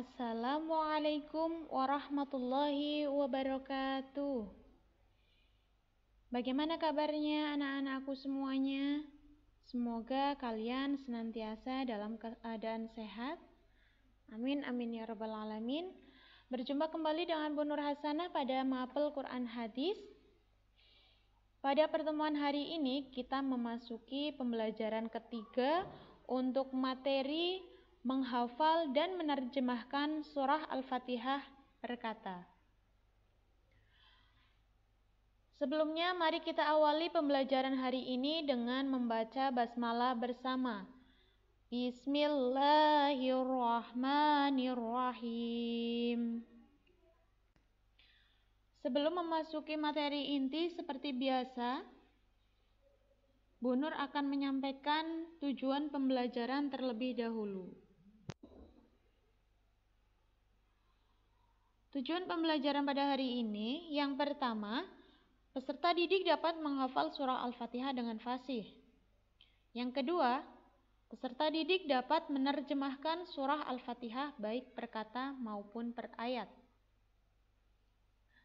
Assalamualaikum warahmatullahi wabarakatuh. Bagaimana kabarnya anak-anakku semuanya? Semoga kalian senantiasa dalam keadaan sehat. Amin amin ya rabbal alamin. Berjumpa kembali dengan Bu Nur Hasanah pada Mapel Quran Hadis. Pada pertemuan hari ini kita memasuki pembelajaran ketiga untuk materi menghafal dan menerjemahkan surah Al-Fatihah berkata, Sebelumnya, mari kita awali pembelajaran hari ini dengan membaca basmalah bersama. Bismillahirrahmanirrahim. Sebelum memasuki materi inti seperti biasa, Bu Nur akan menyampaikan tujuan pembelajaran terlebih dahulu. Tujuan pembelajaran pada hari ini, yang pertama, peserta didik dapat menghafal surah Al-Fatihah dengan fasih. Yang kedua, peserta didik dapat menerjemahkan surah Al-Fatihah baik perkata maupun per ayat.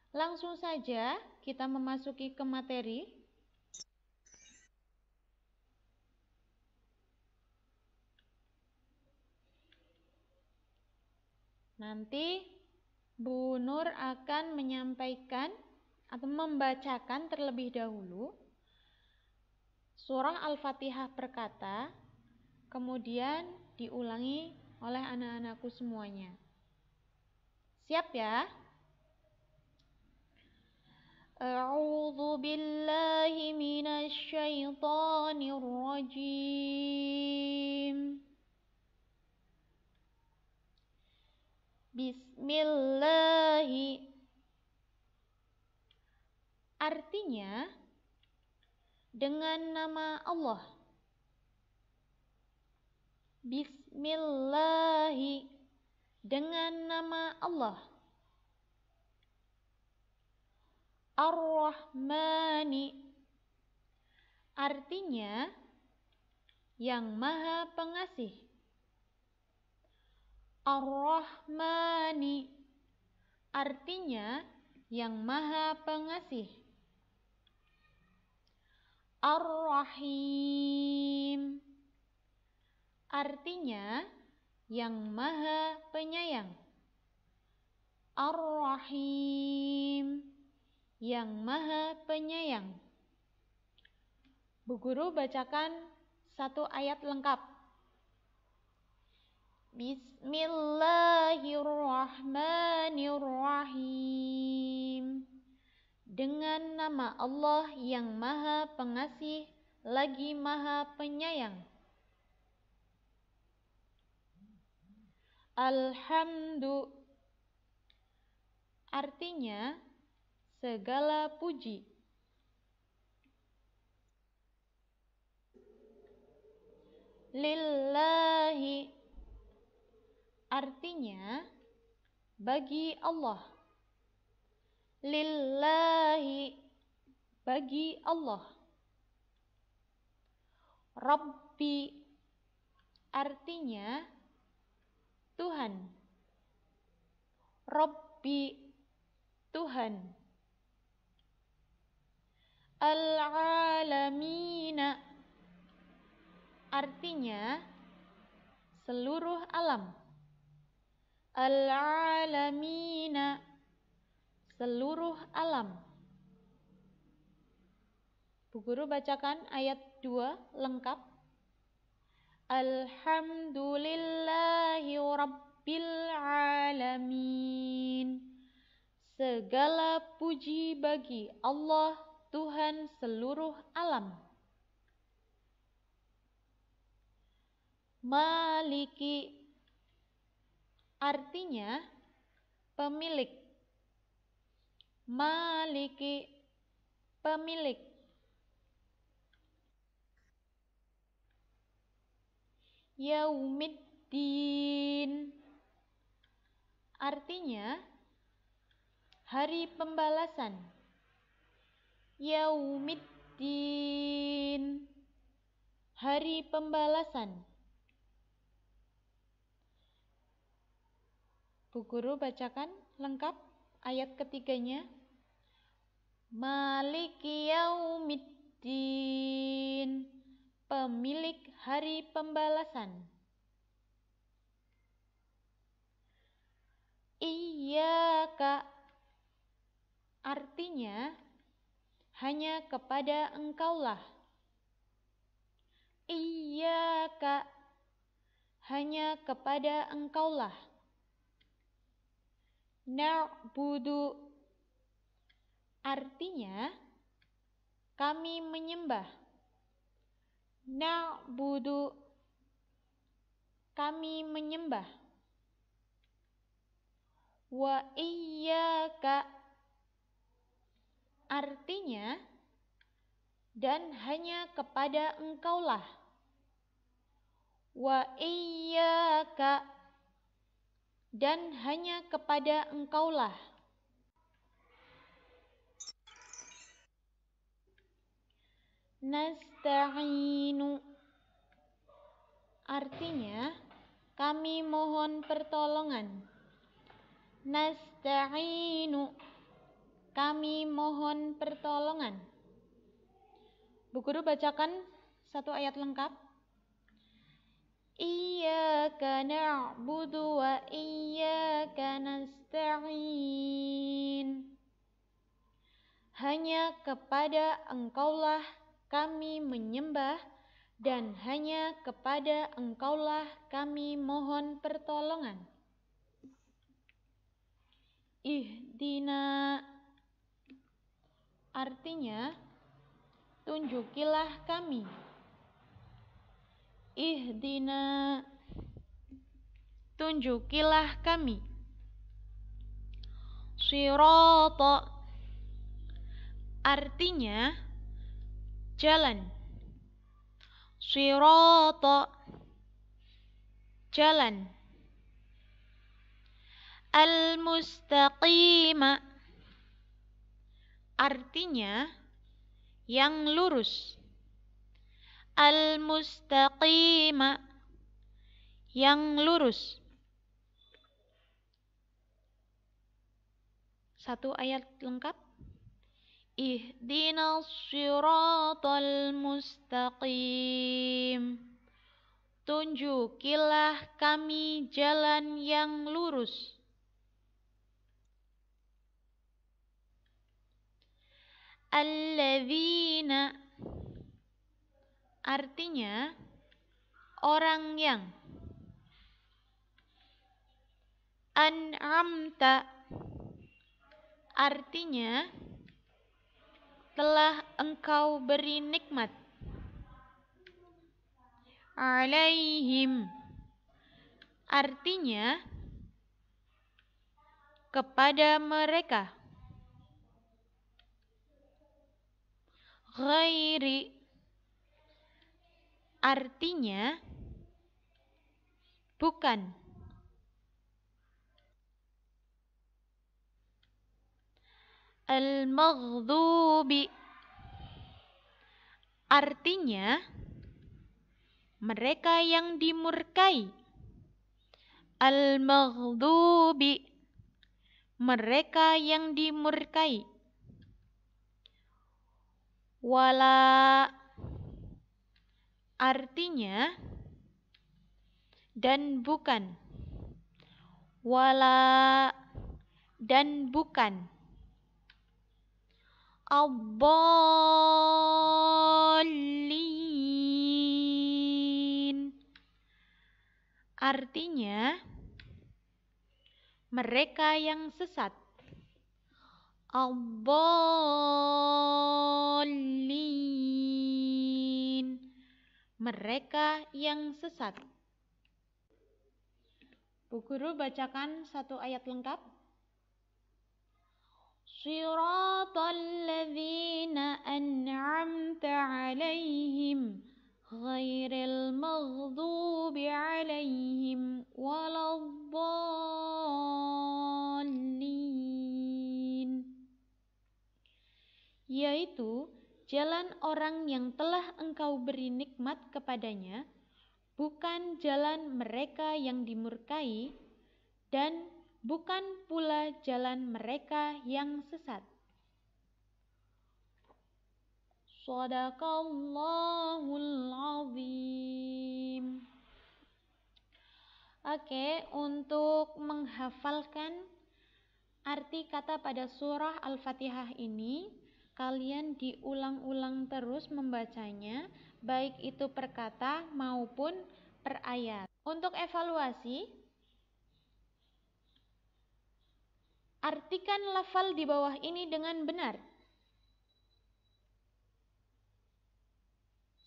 Langsung saja kita memasuki ke materi. Nanti Bu Nur akan menyampaikan atau membacakan terlebih dahulu surah Al-Fatihah berkata, kemudian diulangi oleh anak-anakku semuanya. Siap ya? A'udzu billahi minasy syaithanir rajim. Bismillahi. Artinya, dengan nama Allah. Bismillahi. Dengan nama Allah. Ar-Rahmani. Artinya, yang maha pengasih. Ar-Rahmani artinya yang maha pengasih. Ar-Rahim artinya yang maha penyayang. Ar-Rahim yang maha penyayang. Bu Guru bacakan satu ayat lengkap. Bismillahirrahmanirrahim. Dengan nama Allah yang Maha Pengasih lagi Maha Penyayang. Alhamdu artinya segala puji. Lillahi Artinya, bagi Allah. Lillahi, bagi Allah. Rabbi, artinya Tuhan. Rabbi, Tuhan. Al-alamina, artinya seluruh alam al-alamina seluruh alam. Bu guru bacakan ayat 2 lengkap. Alhamdulillahi rabbil alamin. Segala puji bagi Allah Tuhan seluruh alam. Maliki Artinya pemilik. Maliki pemilik. Yaumiddin artinya hari pembalasan. Yaumiddin hari pembalasan. Bu Guru bacakan lengkap ayat ketiganya. Maliki yaumiddin, pemilik hari pembalasan. Iya kak, artinya hanya kepada engkaulah. Iya kak, hanya kepada engkaulah na'budu artinya kami menyembah na'budu kami menyembah wa iyyaka artinya dan hanya kepada engkaulah wa iyyaka dan hanya kepada Engkaulah. Nasta'inu Artinya, kami mohon pertolongan. Nasta'inu Kami mohon pertolongan. Bu Guru bacakan satu ayat lengkap. Iyyaka na'budu wa نستعين. nasta'in. Hanya kepada Engkaulah kami menyembah dan hanya kepada Engkaulah kami mohon pertolongan. Ihdina artinya tunjukilah kami ihdina tunjukilah kami Siroto artinya jalan Siroto jalan al mustaqima artinya yang lurus al-mustaqima yang lurus. Satu ayat lengkap. Ihdinas siratal mustaqim. Tunjukilah kami jalan yang lurus. Alladzina Artinya, orang yang an'amta artinya telah engkau beri nikmat alaihim artinya kepada mereka ghairi Artinya, bukan. Al-maghdubi Artinya, mereka yang dimurkai. Al-maghdubi Mereka yang dimurkai. Wala artinya dan bukan wala dan bukan abolin Artinya Mereka yang sesat Abbalin mereka yang sesat. Bu Guru bacakan satu ayat lengkap. Siratal ladzina an'amta 'alaihim ghairil maghdubi 'alaihim waladdallin. Yaitu jalan orang yang telah engkau beri nikmat nikmat kepadanya, bukan jalan mereka yang dimurkai, dan bukan pula jalan mereka yang sesat. Sadaqallahul azim. Oke, untuk menghafalkan arti kata pada surah Al-Fatihah ini, kalian diulang-ulang terus membacanya baik itu per kata maupun per ayat. Untuk evaluasi, artikan lafal di bawah ini dengan benar.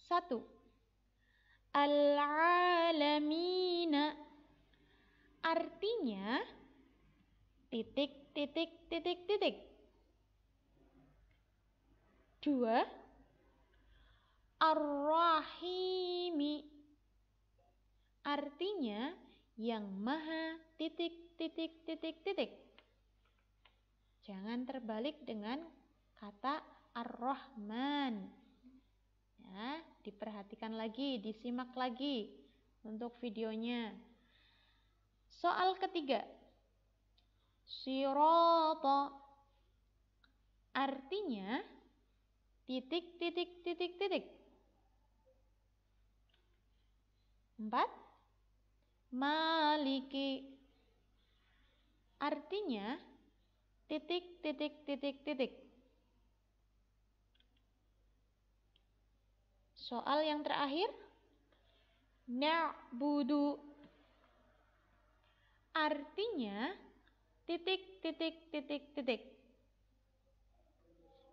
1. Al-alamina artinya titik titik titik titik. 2 Ar-Rahimi. Artinya yang maha titik titik titik titik. Jangan terbalik dengan kata Ar-Rahman. Ya, diperhatikan lagi, disimak lagi untuk videonya. Soal ketiga. Siroto. Artinya titik titik titik titik. Empat, maliki. Artinya, titik, titik, titik, titik. Soal yang terakhir, na'budu. Artinya, titik, titik, titik, titik.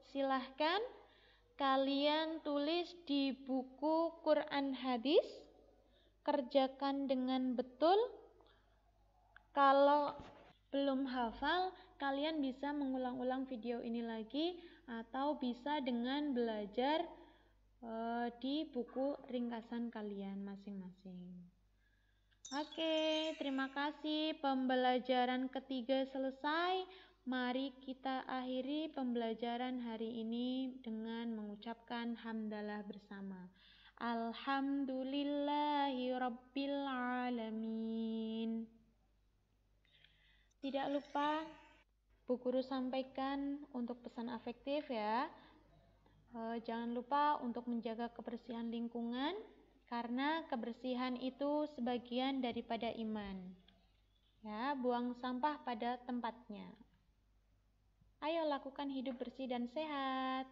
Silahkan kalian tulis di buku Quran Hadis kerjakan dengan betul. Kalau belum hafal, kalian bisa mengulang-ulang video ini lagi atau bisa dengan belajar e, di buku ringkasan kalian masing-masing. Oke, terima kasih. Pembelajaran ketiga selesai. Mari kita akhiri pembelajaran hari ini dengan mengucapkan hamdalah bersama. Alhamdulillahi Rabbil Alamin. Tidak lupa Bu Guru sampaikan untuk pesan afektif ya. E, jangan lupa untuk menjaga kebersihan lingkungan karena kebersihan itu sebagian daripada iman. Ya, buang sampah pada tempatnya. Ayo lakukan hidup bersih dan sehat.